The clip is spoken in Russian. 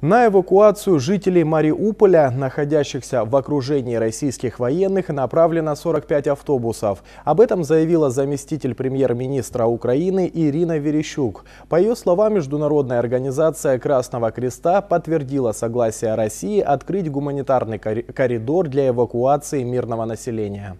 На эвакуацию жителей Мариуполя, находящихся в окружении российских военных, направлено 45 автобусов. Об этом заявила заместитель премьер-министра Украины Ирина Верещук. По ее словам, международная организация Красного Креста подтвердила согласие России открыть гуманитарный коридор для эвакуации мирного населения.